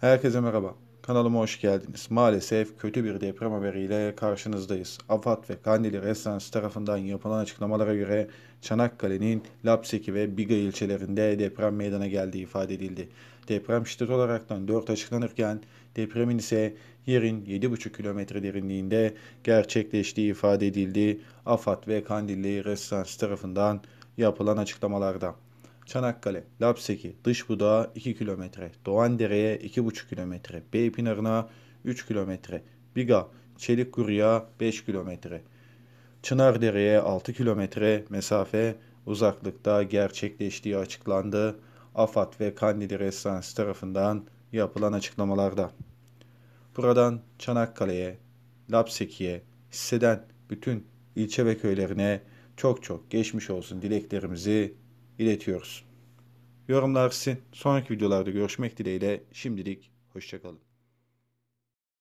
Herkese merhaba. Kanalıma hoş geldiniz. Maalesef kötü bir deprem haberiyle karşınızdayız. AFAD ve Kandili Restans tarafından yapılan açıklamalara göre Çanakkale'nin Lapseki ve Biga ilçelerinde deprem meydana geldiği ifade edildi. Deprem şiddet olaraktan 4 açıklanırken depremin ise yerin 7,5 kilometre derinliğinde gerçekleştiği ifade edildi. AFAD ve Kandilli Restans tarafından yapılan açıklamalarda. Çanakkale, Lapseki, Dışbudağa 2 kilometre, Doğandere'ye 2,5 kilometre, Beypınarı'na 3 kilometre, Biga, Çelikkuru'ya 5 kilometre, Çınardere'ye 6 kilometre mesafe uzaklıkta gerçekleştiği açıklandı. AFAD ve Kandili Restansı tarafından yapılan açıklamalarda. Buradan Çanakkale'ye, Lapseki'ye, hisseden bütün ilçe ve köylerine çok çok geçmiş olsun dileklerimizi iletiyoruz yorumlarsın. Sonraki videolarda görüşmek dileğiyle şimdilik hoşçakalın.